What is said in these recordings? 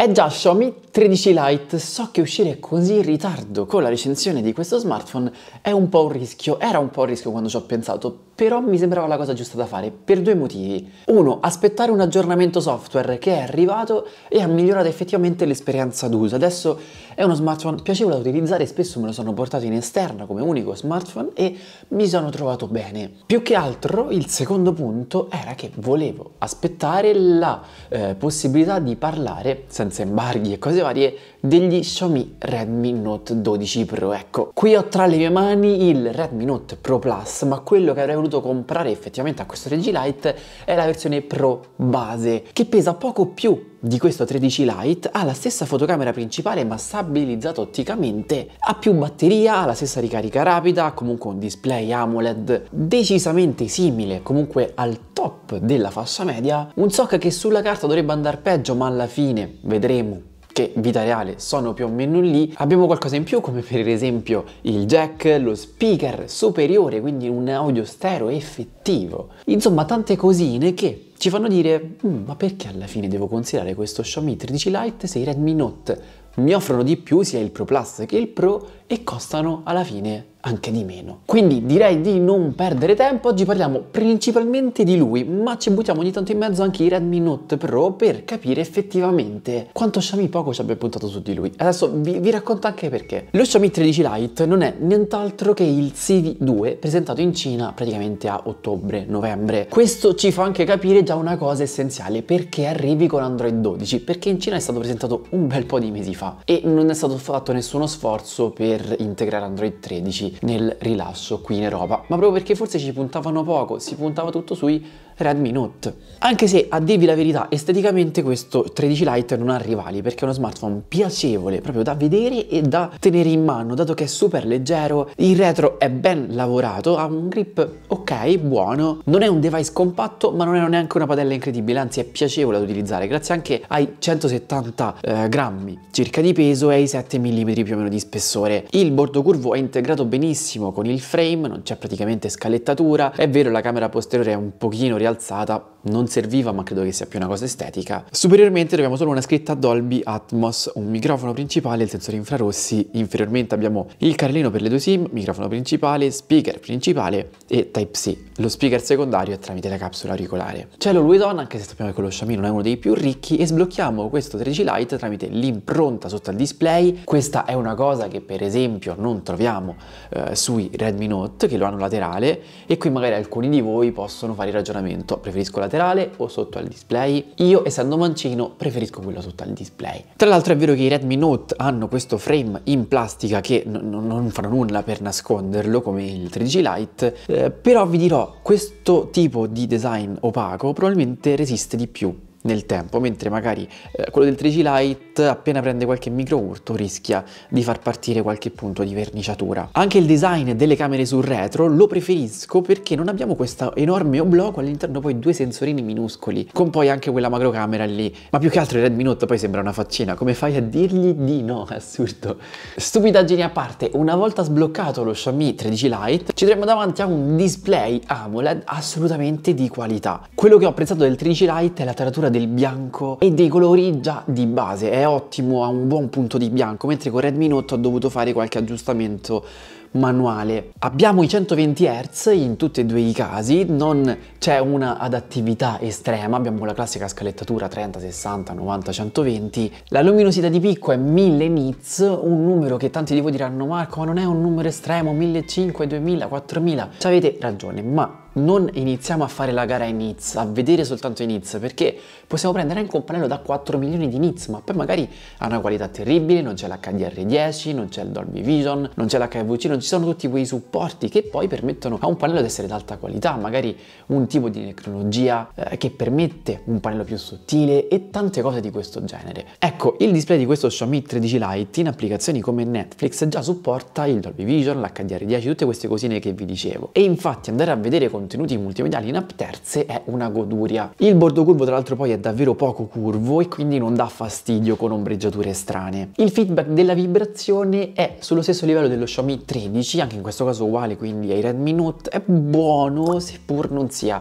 È eh già Xiaomi 13 Lite, so che uscire così in ritardo con la recensione di questo smartphone è un po' un rischio, era un po' un rischio quando ci ho pensato, però mi sembrava la cosa giusta da fare per due motivi. Uno, aspettare un aggiornamento software che è arrivato e ha migliorato effettivamente l'esperienza d'uso. Adesso è uno smartphone piacevole da utilizzare, spesso me lo sono portato in esterna come unico smartphone e mi sono trovato bene. Più che altro il secondo punto era che volevo aspettare la eh, possibilità di parlare senza embarghi e cose varie degli Xiaomi Redmi Note 12 Pro. Ecco, qui ho tra le mie mani il Redmi Note Pro Plus, ma quello che avrei voluto voluto comprare effettivamente a questo 13 Lite è la versione Pro base, che pesa poco più di questo 13 Lite, ha la stessa fotocamera principale ma stabilizzata otticamente, ha più batteria, ha la stessa ricarica rapida, ha comunque un display AMOLED decisamente simile comunque al top della fascia media, un SOC che sulla carta dovrebbe andare peggio ma alla fine vedremo che vita reale sono più o meno lì, abbiamo qualcosa in più come per esempio il jack, lo speaker superiore, quindi un audio stereo effettivo. Insomma, tante cosine che ci fanno dire mm, ma perché alla fine devo considerare questo Xiaomi 13 Lite se i Redmi Note mi offrono di più sia il Pro Plus che il Pro e costano alla fine anche di meno. Quindi direi di non perdere tempo, oggi parliamo principalmente di lui, ma ci buttiamo ogni tanto in mezzo anche i Redmi Note Pro per capire effettivamente quanto Xiaomi poco ci abbia puntato su di lui. Adesso vi, vi racconto anche perché. Lo Xiaomi 13 Lite non è nient'altro che il CV2 presentato in Cina praticamente a ottobre-novembre. Questo ci fa anche capire già una cosa essenziale, perché arrivi con Android 12? Perché in Cina è stato presentato un bel po' di mesi fa e non è stato fatto nessuno sforzo per integrare Android 13 nel rilascio qui in Europa, ma proprio perché forse ci puntavano poco, si puntava tutto sui Redmi Note. Anche se a dirvi la verità esteticamente questo 13 Lite non ha rivali perché è uno smartphone piacevole proprio da vedere e da tenere in mano dato che è super leggero, il retro è ben lavorato, ha un grip ok, buono, non è un device compatto ma non è neanche una padella incredibile, anzi è piacevole da utilizzare grazie anche ai 170 eh, grammi circa di peso e ai 7 mm più o meno di spessore. Il bordo curvo è integrato benissimo con il frame, non c'è praticamente scalettatura, è vero la camera posteriore è un pochino rialzata rialzata non serviva ma credo che sia più una cosa estetica. Superiormente troviamo solo una scritta Dolby Atmos, un microfono principale il sensore infrarossi, inferiormente abbiamo il carrellino per le due sim, microfono principale, speaker principale e Type-C. Lo speaker secondario è tramite la capsula auricolare. C'è lo Louis-Don anche se sappiamo che lo Xiaomi non è uno dei più ricchi e sblocchiamo questo 13 Lite tramite l'impronta sotto al display. Questa è una cosa che per esempio non troviamo eh, sui Redmi Note che lo hanno laterale e qui magari alcuni di voi possono fare il ragionamento preferisco laterale laterale o sotto al display? Io, essendo mancino, preferisco quello sotto al display. Tra l'altro è vero che i Redmi Note hanno questo frame in plastica che non fa nulla per nasconderlo, come il 3G Lite, eh, però vi dirò, questo tipo di design opaco probabilmente resiste di più nel tempo, mentre magari eh, quello del 13 Lite appena prende qualche micro urto rischia di far partire qualche punto di verniciatura. Anche il design delle camere sul retro lo preferisco perché non abbiamo questo enorme obloco all'interno poi due sensorini minuscoli, con poi anche quella macrocamera lì. Ma più che altro il Redmi Note poi sembra una faccina, come fai a dirgli di no? Assurdo. Stupidaggini a parte, una volta sbloccato lo Xiaomi 13 Lite ci troviamo davanti a un display AMOLED assolutamente di qualità. Quello che ho apprezzato del 13 Lite è la taratura misura del bianco e dei colori già di base, è ottimo, ha un buon punto di bianco, mentre con Redmi Note ho dovuto fare qualche aggiustamento manuale. Abbiamo i 120 Hz in tutti e due i casi, non c'è una adattività estrema, abbiamo la classica scalettatura 30, 60, 90, 120. La luminosità di picco è 1000 nits, un numero che tanti di voi diranno Marco ma non è un numero estremo, 1500, 2000, 4000. Ci avete ragione, ma non iniziamo a fare la gara in nits, a vedere soltanto i nits, perché possiamo prendere anche un pannello da 4 milioni di nits, ma poi magari ha una qualità terribile, non c'è l'HDR10, non c'è il Dolby Vision, non c'è l'HVC, non ci sono tutti quei supporti che poi permettono a un pannello di essere d'alta qualità, magari un tipo di tecnologia eh, che permette un pannello più sottile e tante cose di questo genere. Ecco, il display di questo Xiaomi 13 Lite in applicazioni come Netflix già supporta il Dolby Vision, l'HDR10, tutte queste cosine che vi dicevo. E infatti andare a vedere contenuti multimediali in app terze è una goduria. Il bordo curvo tra l'altro poi è davvero poco curvo e quindi non dà fastidio con ombreggiature strane. Il feedback della vibrazione è sullo stesso livello dello Xiaomi 13 14, anche in questo caso uguale quindi ai Redmi Note, è buono seppur non sia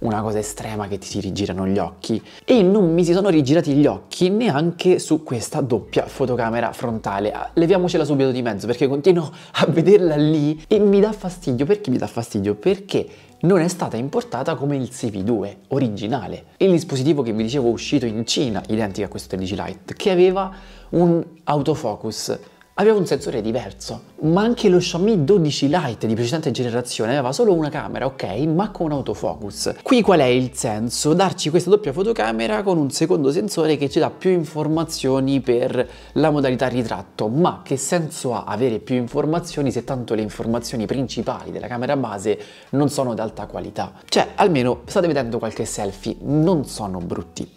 una cosa estrema che ti si rigirano gli occhi e non mi si sono rigirati gli occhi neanche su questa doppia fotocamera frontale ah, leviamocela subito di mezzo perché continuo a vederla lì e mi dà fastidio perché mi dà fastidio perché non è stata importata come il CV2 originale il dispositivo che vi dicevo uscito in Cina identico a questo 13 Lite che aveva un autofocus aveva un sensore diverso, ma anche lo Xiaomi 12 Lite di precedente generazione aveva solo una camera, ok, ma con autofocus. Qui qual è il senso? Darci questa doppia fotocamera con un secondo sensore che ci dà più informazioni per la modalità ritratto, ma che senso ha avere più informazioni se tanto le informazioni principali della camera base non sono d'alta qualità? Cioè, almeno state vedendo qualche selfie, non sono brutti.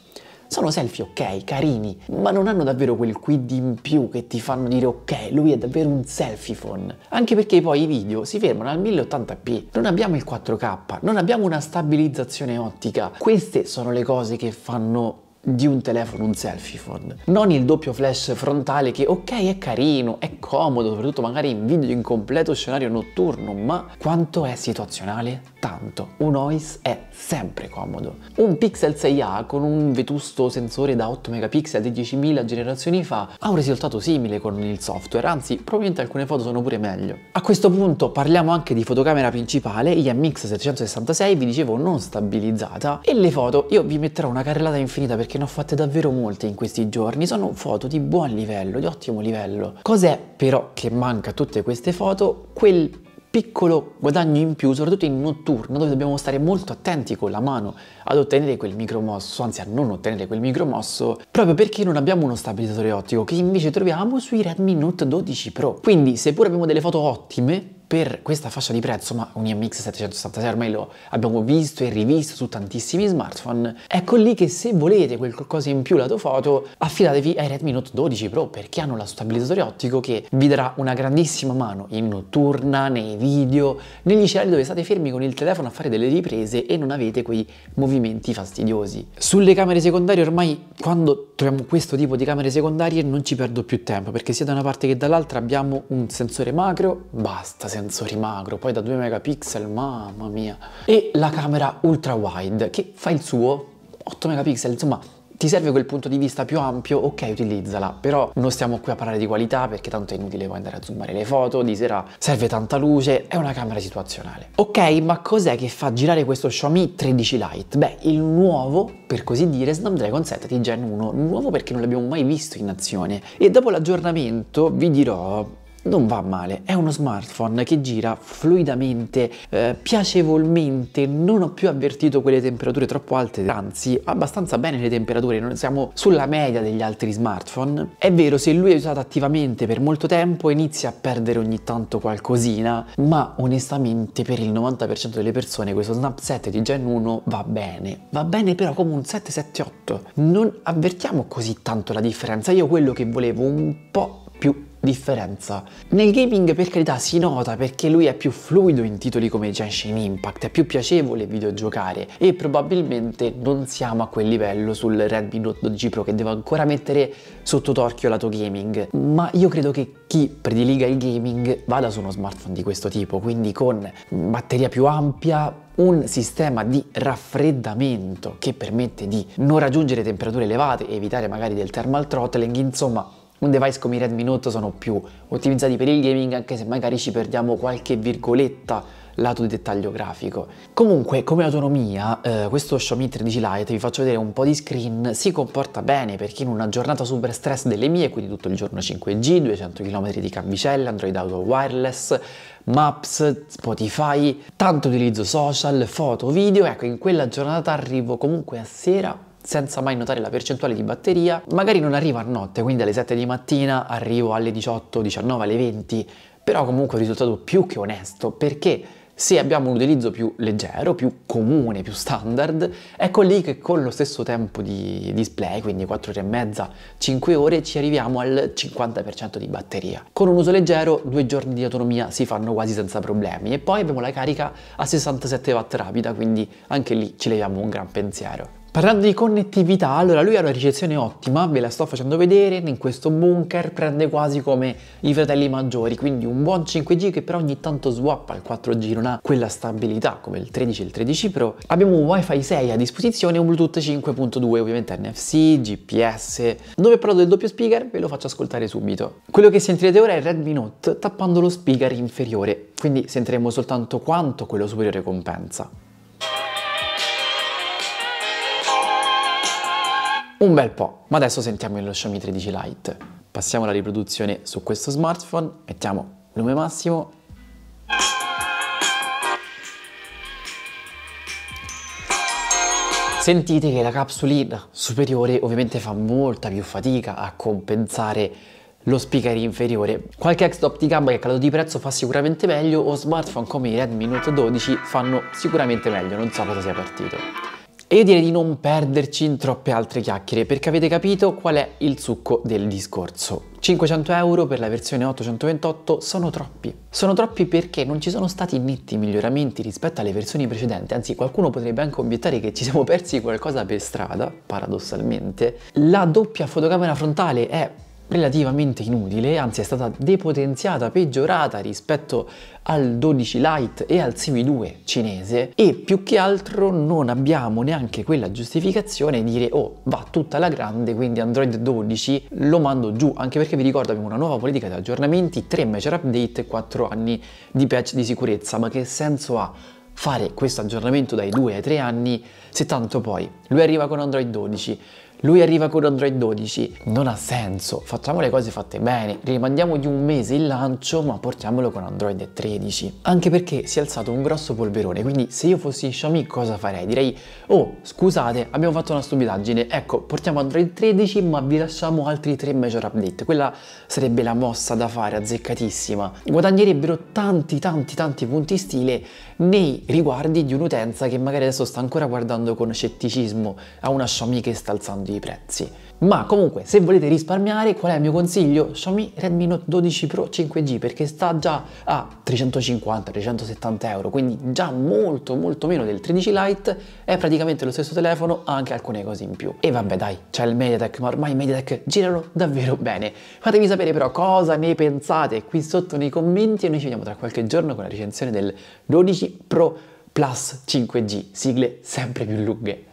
Sono selfie ok, carini, ma non hanno davvero quel quid in più che ti fanno dire ok, lui è davvero un selfie phone. Anche perché poi i video si fermano al 1080p, non abbiamo il 4K, non abbiamo una stabilizzazione ottica. Queste sono le cose che fanno di un telefono, un selfie phone. Non il doppio flash frontale che ok è carino, è comodo, soprattutto magari in video in completo scenario notturno, ma quanto è situazionale? Tanto. Un OIS è sempre comodo. Un Pixel 6a con un vetusto sensore da 8 megapixel di 10.000 generazioni fa ha un risultato simile con il software, anzi probabilmente alcune foto sono pure meglio. A questo punto parliamo anche di fotocamera principale, IMX 766 vi dicevo non stabilizzata e le foto io vi metterò una carrellata infinita perché perché ne ho fatte davvero molte in questi giorni, sono foto di buon livello, di ottimo livello. Cos'è però che manca a tutte queste foto? Quel piccolo guadagno in più, soprattutto in notturno, dove dobbiamo stare molto attenti con la mano ad ottenere quel micromosso, anzi a non ottenere quel micromosso, proprio perché non abbiamo uno stabilizzatore ottico che invece troviamo sui Redmi Note 12 Pro. Quindi, seppur abbiamo delle foto ottime, per questa fascia di prezzo, ma un IMX 776 ormai lo abbiamo visto e rivisto su tantissimi smartphone, ecco lì che se volete quel qualcosa in più lato foto, affidatevi ai Redmi Note 12 Pro perché hanno la stabilizzatore ottico che vi darà una grandissima mano in notturna, nei video, negli scenari dove state fermi con il telefono a fare delle riprese e non avete quei movimenti fastidiosi. Sulle camere secondarie ormai quando troviamo questo tipo di camere secondarie non ci perdo più tempo perché sia da una parte che dall'altra abbiamo un sensore macro, basta sensore sensori macro, poi da 2 megapixel, mamma mia. E la camera ultra wide che fa il suo 8 megapixel, insomma ti serve quel punto di vista più ampio, ok utilizzala, però non stiamo qui a parlare di qualità perché tanto è inutile poi andare a zoomare le foto, di sera serve tanta luce, è una camera situazionale. Ok, ma cos'è che fa girare questo Xiaomi 13 Lite? Beh, il nuovo, per così dire, Snapdragon 7 di Gen 1, nuovo perché non l'abbiamo mai visto in azione e dopo l'aggiornamento vi dirò non va male, è uno smartphone che gira fluidamente, eh, piacevolmente, non ho più avvertito quelle temperature troppo alte, anzi abbastanza bene le temperature, non siamo sulla media degli altri smartphone. È vero, se lui è usato attivamente per molto tempo inizia a perdere ogni tanto qualcosina, ma onestamente per il 90% delle persone questo Snap 7 di Gen 1 va bene, va bene però come un 778, non avvertiamo così tanto la differenza, io quello che volevo un po' più differenza. Nel gaming per carità si nota perché lui è più fluido in titoli come Genshin Impact, è più piacevole videogiocare e probabilmente non siamo a quel livello sul Redmi Note 12 Pro che devo ancora mettere sotto torchio lato gaming, ma io credo che chi prediliga il gaming vada su uno smartphone di questo tipo, quindi con batteria più ampia, un sistema di raffreddamento che permette di non raggiungere temperature elevate, evitare magari del thermal throttling, insomma un device come i Redmi Note sono più ottimizzati per il gaming anche se magari ci perdiamo qualche virgoletta lato di dettaglio grafico. Comunque come autonomia eh, questo Xiaomi 13 Lite, vi faccio vedere un po' di screen, si comporta bene perché in una giornata super stress delle mie, quindi tutto il giorno 5G, 200 km di cavicelle, Android Auto wireless, Maps, Spotify, tanto utilizzo social, foto, video, ecco in quella giornata arrivo comunque a sera senza mai notare la percentuale di batteria, magari non arrivo a notte, quindi alle 7 di mattina arrivo alle 18, 19, alle 20, però comunque è un risultato più che onesto perché se abbiamo un utilizzo più leggero, più comune, più standard, ecco lì che con lo stesso tempo di display, quindi 4 ore e mezza, 5 ore, ci arriviamo al 50% di batteria. Con un uso leggero, due giorni di autonomia si fanno quasi senza problemi e poi abbiamo la carica a 67 watt rapida, quindi anche lì ci leviamo un gran pensiero. Parlando di connettività, allora lui ha una ricezione ottima, ve la sto facendo vedere, in questo bunker prende quasi come i fratelli maggiori, quindi un buon 5G che però ogni tanto swappa il 4G, non ha quella stabilità come il 13 e il 13 Pro. Abbiamo un Wi-Fi 6 a disposizione, un Bluetooth 5.2, ovviamente NFC, GPS. Dove parlo del doppio speaker ve lo faccio ascoltare subito. Quello che sentirete ora è il Redmi Note tappando lo speaker inferiore, quindi sentiremo soltanto quanto quello superiore compensa. un bel po', ma adesso sentiamo lo Xiaomi 13 Lite. Passiamo alla riproduzione su questo smartphone, mettiamo lume massimo. Sentite che la capsulina superiore ovviamente fa molta più fatica a compensare lo speaker inferiore. Qualche X-Top di gamba che è calato di prezzo fa sicuramente meglio o smartphone come i Redmi Note 12 fanno sicuramente meglio, non so cosa sia partito. E io direi di non perderci in troppe altre chiacchiere perché avete capito qual è il succo del discorso. 500 euro per la versione 828 sono troppi. Sono troppi perché non ci sono stati netti miglioramenti rispetto alle versioni precedenti, anzi qualcuno potrebbe anche obiettare che ci siamo persi qualcosa per strada, paradossalmente. La doppia fotocamera frontale è relativamente inutile, anzi è stata depotenziata, peggiorata rispetto al 12 Lite e al CV2 cinese e più che altro non abbiamo neanche quella giustificazione di dire oh va tutta la grande quindi Android 12 lo mando giù anche perché vi ricordo abbiamo una nuova politica di aggiornamenti, 3 major update e 4 anni di patch di sicurezza ma che senso ha fare questo aggiornamento dai 2 ai 3 anni se tanto poi lui arriva con Android 12 lui arriva con Android 12, non ha senso, facciamo le cose fatte bene, rimandiamo di un mese il lancio ma portiamolo con Android 13. Anche perché si è alzato un grosso polverone, quindi se io fossi Xiaomi cosa farei? Direi, oh scusate abbiamo fatto una stupidaggine, ecco portiamo Android 13 ma vi lasciamo altri 3 major update, quella sarebbe la mossa da fare, azzeccatissima. Guadagnerebbero tanti tanti tanti punti stile nei riguardi di un'utenza che magari adesso sta ancora guardando con scetticismo a una Xiaomi che sta alzando i prezzi. Ma comunque, se volete risparmiare, qual è il mio consiglio? Xiaomi Redmi Note 12 Pro 5G perché sta già a 350-370 euro, quindi già molto molto meno del 13 Lite, è praticamente lo stesso telefono, ha anche alcune cose in più. E vabbè dai, c'è il MediaTek, ma ormai i MediaTek girano davvero bene. Fatemi sapere però cosa ne pensate qui sotto nei commenti e noi ci vediamo tra qualche giorno con la recensione del 12 Pro Plus 5G, sigle sempre più lunghe.